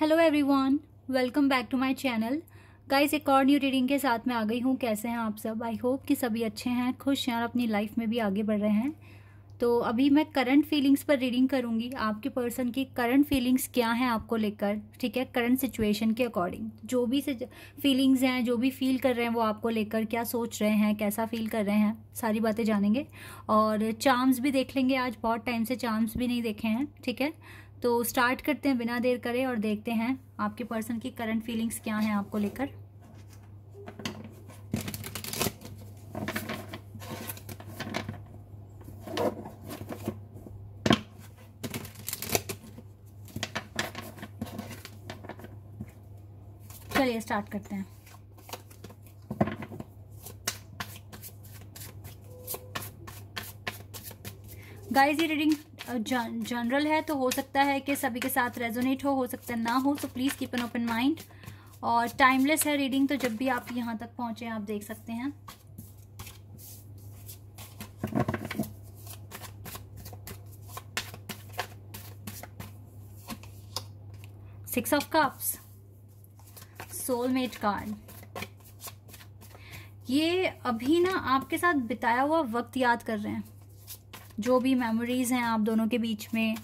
Hello everyone welcome back to my channel guys एक और new reading के साथ मैं आ गई हूँ कैसे हैं आप सब आई होप कि सभी अच्छे हैं खुश हैं और अपनी लाइफ में भी आगे बढ़ रहे हैं तो अभी मैं करंट फीलिंग्स पर रीडिंग करूँगी आपके पर्सन की करंट फीलिंग्स क्या हैं आपको लेकर ठीक है करंट सिचुएशन के अकॉर्डिंग जो भी फीलिंग्स हैं जो भी फील कर रहे हैं वो आपको लेकर क्या सोच रहे हैं कैसा फील कर रहे हैं सारी बातें जानेंगे और चार्म्स भी देख लेंगे आज बहुत टाइम से चार्म्स भी नहीं देखे हैं ठीक है तो स्टार्ट करते हैं बिना देर करे और देखते हैं आपके पर्सन की करंट फीलिंग्स क्या हैं आपको लेकर चलिए स्टार्ट करते हैं गाइस ये रीडिंग जनरल है तो हो सकता है कि सभी के साथ रेजोनेट हो हो सकता है ना हो तो please keep an open mind और टाइमलेस है रीडिंग तो जब भी आप यहाँ तक पहुँचे आप देख सकते हैं six of cups soulmate card ये अभी ना आपके साथ बिताया हुआ वक्त याद कर रहे हैं जो भी मेमोरीज़ हैं आप दोनों के बीच में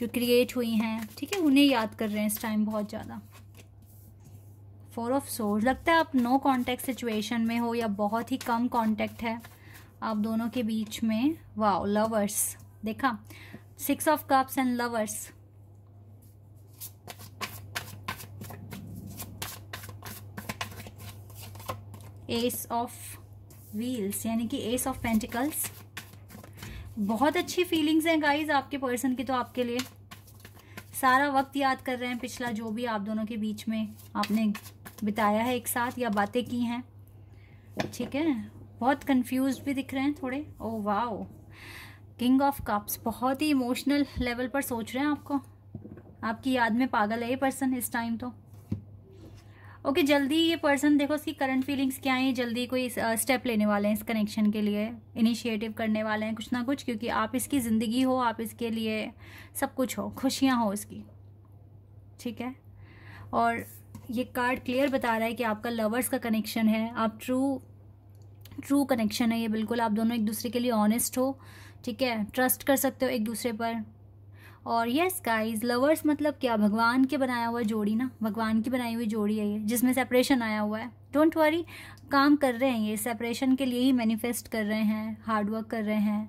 जो क्रिएट हुई हैं ठीक है उन्हें याद कर रहे हैं इस टाइम बहुत ज़्यादा फोर ऑफ सोर्स लगता है आप नो कॉन्टेक्ट सिचुएशन में हो या बहुत ही कम कॉन्टेक्ट है आप दोनों के बीच में वाओ लवर्स देखा six of cups and lovers ace of wheels यानी कि एस ऑफ पेंटिकल्स बहुत अच्छी फीलिंग्स हैं गाइज आपके पर्सन की तो आपके लिए सारा वक्त याद कर रहे हैं पिछला जो भी आप दोनों के बीच में आपने बिताया है एक साथ या बातें की हैं ठीक है बहुत कंफ्यूज भी दिख रहे हैं थोड़े oh wow king of cups बहुत ही इमोशनल लेवल पर सोच रहे हैं आपको आपकी याद में पागल है ये पर्सन इस टाइम तो ओके जल्दी ये पर्सन देखो उसकी करंट फीलिंग्स क्या हैं जल्दी कोई स्टेप uh, लेने वाले हैं इस कनेक्शन के लिए इनिशिएटिव करने वाले हैं कुछ ना कुछ क्योंकि आप इसकी ज़िंदगी हो आप इसके लिए सब कुछ हो खुशियाँ हो इसकी ठीक है और ये कार्ड क्लियर बता रहा है कि आपका लवर्स का कनेक्शन है आप ट्रू ट्रू कनेक्शन है ये बिल्कुल आप दोनों एक दूसरे के लिए ऑनेस्ट हो ठीक है ट्रस्ट कर सकते हो एक दूसरे पर और यस गाइस लवर्स मतलब क्या भगवान के बनाया हुआ जोड़ी ना भगवान की बनाई हुई जोड़ी है ये जिसमें सेपरेशन आया हुआ है डोंट वरी काम कर रहे हैं ये सेपरेशन के लिए ही मैनिफेस्ट कर रहे हैं हार्डवर्क कर रहे हैं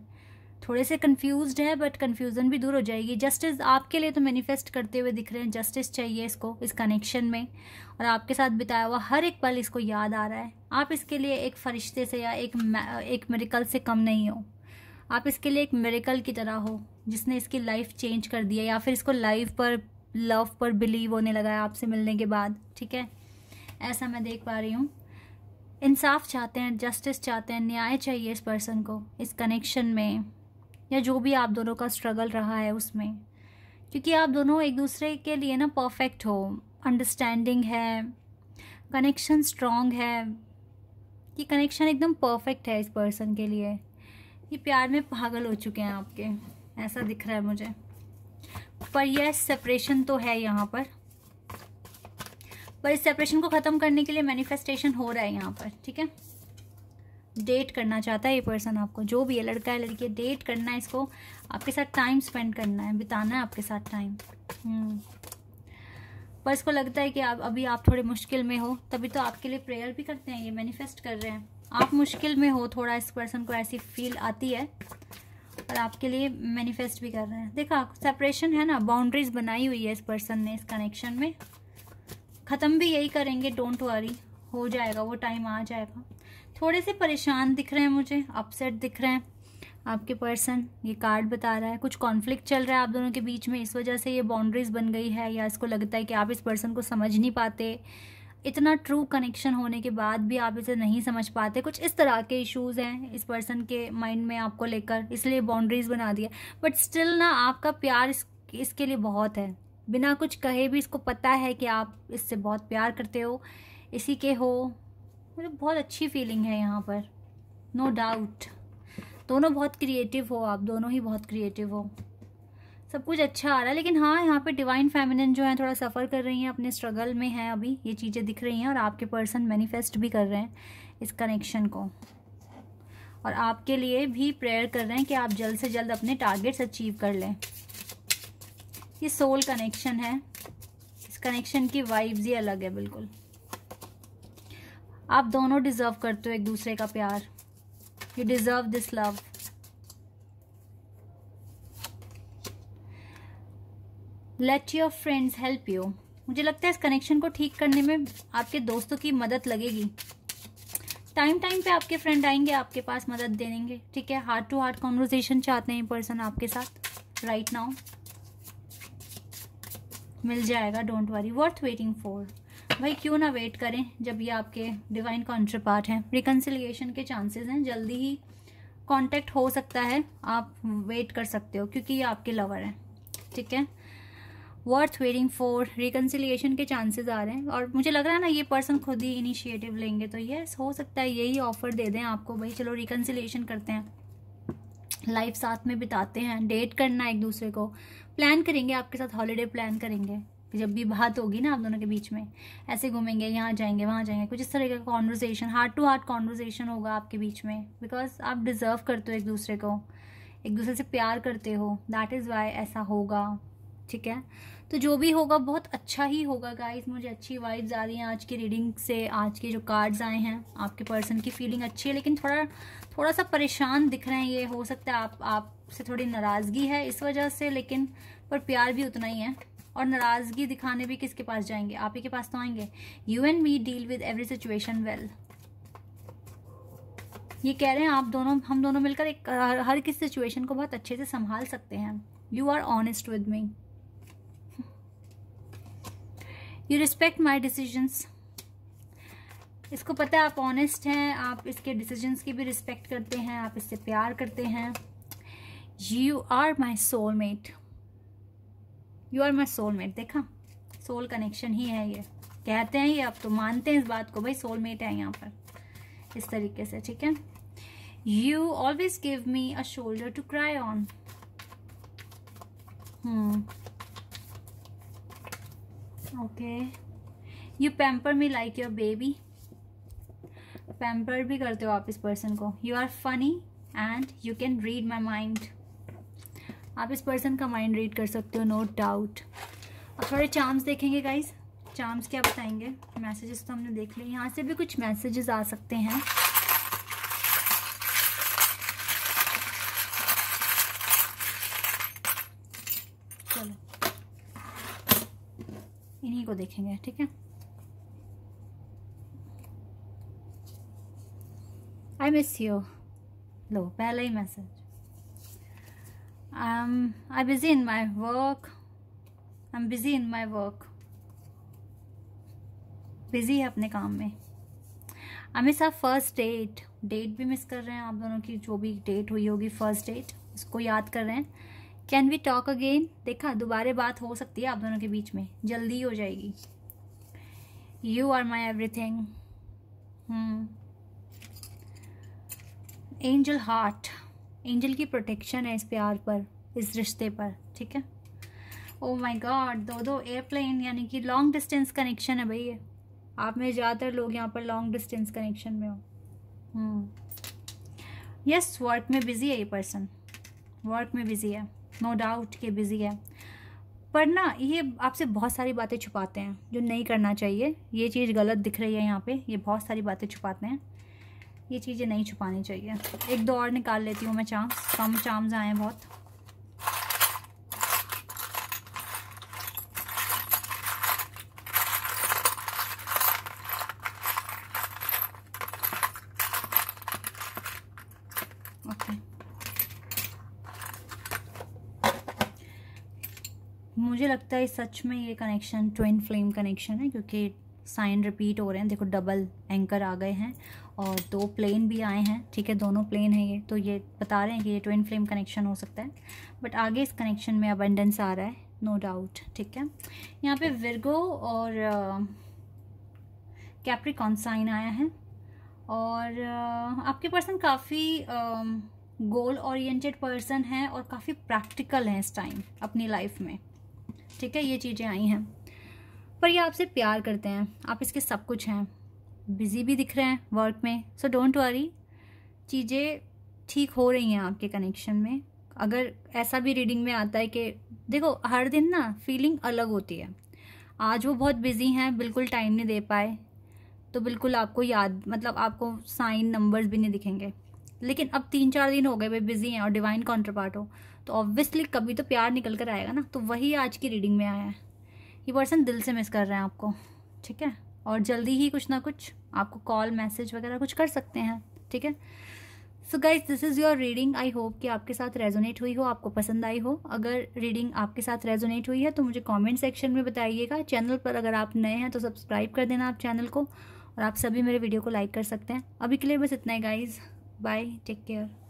थोड़े से कन्फ्यूज है बट कन्फ्यूज़न भी दूर हो जाएगी जस्टिस आपके लिए तो मैनिफेस्ट करते हुए दिख रहे हैं जस्टिस चाहिए इसको इस कनेक्शन में और आपके साथ बिताया हुआ हर एक पल इसको याद आ रहा है आप इसके लिए एक फरिश्ते से या एक एक मेरिकल से कम नहीं हो आप इसके लिए एक मेरिकल की तरह हो जिसने इसकी लाइफ चेंज कर दिया या फिर इसको लाइफ पर लव पर बिलीव होने लगा है आपसे मिलने के बाद ठीक है ऐसा मैं देख पा रही हूँ इंसाफ चाहते हैं जस्टिस चाहते हैं न्याय चाहिए इस पर्सन को इस कनेक्शन में या जो भी आप दोनों का स्ट्रगल रहा है उसमें क्योंकि आप दोनों एक दूसरे के लिए ना परफेक्ट हो अंडरस्टैंडिंग है कनेक्शन स्ट्रॉन्ग है कि कनेक्शन एकदम परफेक्ट है इस पर्सन के लिए ये प्यार में पागल हो चुके हैं आपके ऐसा दिख रहा है मुझे पर यह सेपरेशन तो है यहाँ पर पर इस सेपरेशन को ख़त्म करने के लिए मैनिफेस्टेशन हो रहा है यहाँ पर ठीक है डेट करना चाहता है ये पर्सन आपको जो भी है लड़का है लड़की है डेट करना है इसको आपके साथ टाइम स्पेंड करना है बिताना है आपके साथ टाइम हम्म। पर इसको लगता है कि आप अभी आप थोड़े मुश्किल में हो तभी तो आपके लिए प्रेयर भी करते हैं ये मैनिफेस्ट कर रहे हैं आप मुश्किल में हो थोड़ा इस पर्सन को ऐसी फील आती है और आपके लिए मैनिफेस्ट भी कर रहे हैं देखा सेपरेशन है ना बाउंड्रीज बनाई हुई है इस पर्सन ने इस कनेक्शन में ख़त्म भी यही करेंगे डोंट वरी हो जाएगा वो टाइम आ जाएगा थोड़े से परेशान दिख रहे हैं मुझे अपसेट दिख रहे हैं आपके पर्सन ये कार्ड बता रहा है कुछ कॉन्फ्लिक्ट चल रहा है आप दोनों के बीच में इस वजह से ये बाउंड्रीज बन गई है या इसको लगता है कि आप इस पर्सन को समझ नहीं पाते इतना ट्रू कनेक्शन होने के बाद भी आप इसे नहीं समझ पाते कुछ इस तरह के इश्यूज़ हैं इस पर्सन के माइंड में आपको लेकर इसलिए बाउंड्रीज बना दिया बट स्टिल ना आपका प्यार इस, इसके लिए बहुत है बिना कुछ कहे भी इसको पता है कि आप इससे बहुत प्यार करते हो इसी के हो मतलब बहुत अच्छी फीलिंग है यहाँ पर नो no डाउट दोनों बहुत क्रिएटिव हो आप दोनों ही बहुत क्रिएटिव हो सब कुछ अच्छा आ रहा है लेकिन हाँ यहाँ पे डिवाइन फेमिनिन जो है थोड़ा सफ़र कर रही हैं अपने स्ट्रगल में हैं अभी ये चीज़ें दिख रही हैं और आपके पर्सन मैनिफेस्ट भी कर रहे हैं इस कनेक्शन को और आपके लिए भी प्रेयर कर रहे हैं कि आप जल्द से जल्द अपने टारगेट्स अचीव कर लें ये सोल कनेक्शन है इस कनेक्शन की वाइब्स ही अलग है बिल्कुल आप दोनों डिज़र्व करते हो एक दूसरे का प्यार you deserve this love let your friends help you मुझे लगता है इस कनेक्शन को ठीक करने में आपके दोस्तों की मदद लगेगी टाइम टाइम पे आपके फ्रेंड आएंगे आपके पास मदद दे देंगे ठीक है हार्ट टू हार्ट कॉन्वर्जेशन चाहते हैं पर्सन आपके साथ राइट नाउ मिल जाएगा don't worry worth waiting for भाई क्यों ना वेट करें जब ये आपके डिवाइन काउंटर पार्ट हैं रिकन्सिलियेशन के चांसेस हैं जल्दी ही कांटेक्ट हो सकता है आप वेट कर सकते हो क्योंकि ये आपके लवर हैं ठीक है वर्थ वेटिंग फॉर रिकन्सिलियेशन के चांसेस आ रहे हैं और मुझे लग रहा है ना ये पर्सन खुद ही इनिशिएटिव लेंगे तो ये हो सकता है यही ऑफर दे दें आपको भाई चलो रिकन्सिलियेशन करते हैं लाइफ साथ में बिताते हैं डेट करना एक दूसरे को प्लान करेंगे आपके साथ हॉलीडे प्लान करेंगे जब भी बात होगी ना आप दोनों के बीच में ऐसे घूमेंगे यहाँ जाएंगे वहाँ जाएंगे कुछ इस तरह का conversation heart to heart conversation होगा आपके बीच में बिकॉज आप डिज़र्व करते हो एक दूसरे को एक दूसरे से प्यार करते हो दैट इज़ वाई ऐसा होगा ठीक है तो जो भी होगा बहुत अच्छा ही होगा गाइज मुझे अच्छी वाइब्स आ रही हैं आज की रीडिंग से आज के जो कार्ड्स आए हैं आपके पर्सन की फीलिंग अच्छी है लेकिन थोड़ा थोड़ा सा परेशान दिख रहे हैं ये हो सकता है आप आपसे थोड़ी नाराज़गी है इस वजह से लेकिन पर प्यार भी उतना ही है और नाराज़गी दिखाने भी किसके पास जाएंगे आप ही के पास तो आएंगे you and me deal with every situation well ये कह रहे हैं आप दोनों हम दोनों मिलकर एक हर किसी सिचुएशन को बहुत अच्छे से संभाल सकते हैं you are honest with me you respect my decisions इसको पता है आप ऑनेस्ट हैं आप इसके डिसीजन्स की भी रिस्पेक्ट करते हैं आप इससे प्यार करते हैं you are my soulmate you are my soulmate देखा सोल कनेक्शन ही है ये कहते हैं ये आप तो मानते हैं इस बात को भाई सोलमेट है यहाँ पर इस तरीके से ठीक है you always give me a shoulder to cry on hmm okay you pamper me like your baby pamper भी करते हो आप इस पर्सन को you are funny and you can read my mind आप इस पर्सन का माइंड रीड कर सकते हो नो डाउट अब थोड़े चार्म्स देखेंगे गाइज चार्म्स क्या बताएंगे मैसेजेस तो हमने देख लिए यहाँ से भी कुछ मैसेजेस आ सकते हैं देखेंगे ठीक है आई मिस यू लो पहले ही message I busy in my work I am busy in my work busy है अपने काम में अमित साहब फर्स्ट डेट डेट भी मिस कर रहे हैं आप दोनों की जो भी डेट हुई होगी फर्स्ट डेट उसको याद कर रहे हैं कैन वी टॉक अगेन देखा दोबारा बात हो सकती है आप दोनों के बीच में जल्दी हो जाएगी you are my everything angel heart angel की प्रोटेक्शन है इस प्यार पर इस रिश्ते पर ठीक है ओ माई गॉड दो दो एयरप्लेन यानी कि लॉन्ग डिस्टेंस कनेक्शन है भैया आप में ज़्यादातर लोग यहाँ पर लॉन्ग डिस्टेंस कनेक्शन में हो यस hmm. वर्क में बिजी है ये पर्सन वर्क में बिजी है नो डाउट के बिज़ी है पर ना ये आपसे बहुत सारी बातें छुपाते हैं जो नहीं करना चाहिए ये चीज़ गलत दिख रही है यहाँ पे ये बहुत सारी बातें छुपाते हैं ये चीज़ें नहीं छुपानी चाहिए एक दो और निकाल लेती हूँ मैं चांस कम चांस आए हैं बहुत लगता है सच में ये कनेक्शन ट्विन फ्लेम कनेक्शन है क्योंकि साइन रिपीट हो रहे हैं देखो डबल एंकर आ गए हैं और दो प्लेन भी आए हैं ठीक है दोनों प्लेन हैं ये तो ये बता रहे हैं कि ये ट्विन फ्लेम कनेक्शन हो सकता है बट आगे इस कनेक्शन में अबेंडेंस आ रहा है नो डाउट ठीक है यहाँ पे विरगो और कैप्रिकॉन uh, साइन आया है और uh, आपके पर्सन काफ़ी गोल ओरिएंटेड पर्सन है और काफ़ी प्रैक्टिकल हैं इस टाइम अपनी लाइफ में ठीक है ये चीज़ें आई हैं पर ये आपसे प्यार करते हैं आप इसके सब कुछ हैं बिज़ी भी दिख रहे हैं वर्क में सो डोंट वरी चीज़ें ठीक हो रही हैं आपके कनेक्शन में अगर ऐसा भी रीडिंग में आता है कि देखो हर दिन ना फीलिंग अलग होती है आज वो बहुत बिज़ी हैं बिल्कुल टाइम नहीं दे पाए तो बिल्कुल आपको याद मतलब आपको साइन नंबर्स भी नहीं दिखेंगे लेकिन अब तीन चार दिन हो गए वे बिज़ी हैं और डिवाइन कॉन्ट्रपार्ट हो तो ऑब्वियसली कभी तो प्यार निकल कर आएगा ना तो वही आज की रीडिंग में आया है ये पर्सन दिल से मिस कर रहे हैं आपको ठीक है और जल्दी ही कुछ ना कुछ आपको कॉल मैसेज वगैरह कुछ कर सकते हैं ठीक है so guys this is your reading I hope कि आपके साथ रेजोनेट हुई हो आपको पसंद आई हो अगर रीडिंग आपके साथ रेजोनेट हुई है तो मुझे कॉमेंट सेक्शन में बताइएगा चैनल पर अगर आप नए हैं तो सब्सक्राइब कर देना आप चैनल को और आप सभी मेरे वीडियो को लाइक कर सकते हैं अभी के लिए बस इतना ही गाइज बाय टेक केयर